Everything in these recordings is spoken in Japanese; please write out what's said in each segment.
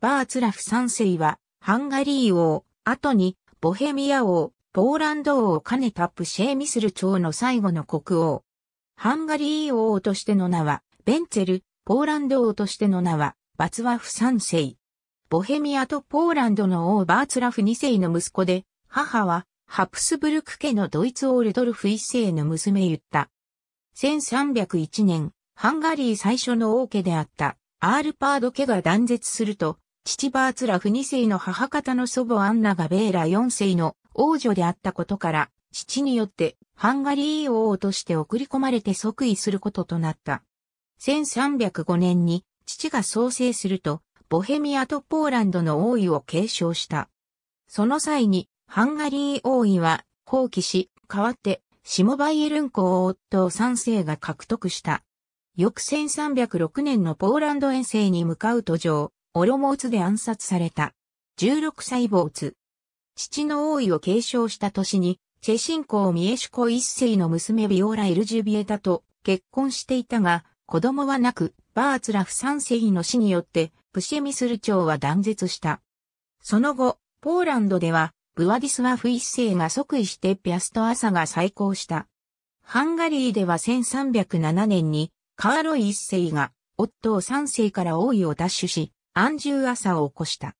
バーツラフ三世は、ハンガリー王、後に、ボヘミア王、ポーランド王を兼ねたプシェーミスル朝の最後の国王。ハンガリー王としての名は、ベンツェル、ポーランド王としての名は、バツワフ三世。ボヘミアとポーランドの王バーツラフ二世の息子で、母は、ハプスブルク家のドイツ王ルドルフ一世の娘言った。1301年、ハンガリー最初の王家であった、アールパード家が断絶すると、父バーツラフ2世の母方の祖母アンナがベーラ4世の王女であったことから、父によってハンガリー王として送り込まれて即位することとなった。1305年に父が創生すると、ボヘミアとポーランドの王位を継承した。その際に、ハンガリー王位は放棄し、代わってシモバイエルン公を夫3世が獲得した。翌1306年のポーランド遠征に向かう途上、オロモーツで暗殺された。16歳坊津。父の王位を継承した年に、チェシンコミエシュコ一世の娘ビオラ・エルジュビエタと結婚していたが、子供はなく、バーツラフ三世の死によって、プシェミスル朝は断絶した。その後、ポーランドでは、ブワディスワフ一世が即位してピアストアサが再興した。ハンガリーでは1307年に、カーロイ一世が、夫を三世から王位を奪取し、安住朝を起こした。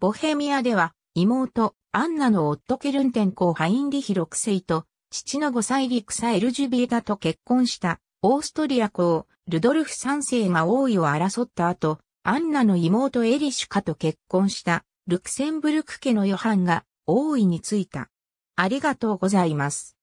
ボヘミアでは、妹、アンナの夫ケルンテン公ハインリヒ6世と、父の5歳リクサエルジュビエタと結婚した、オーストリア公、ルドルフ3世が王位を争った後、アンナの妹エリシュカと結婚した、ルクセンブルク家のヨハンが王位についた。ありがとうございます。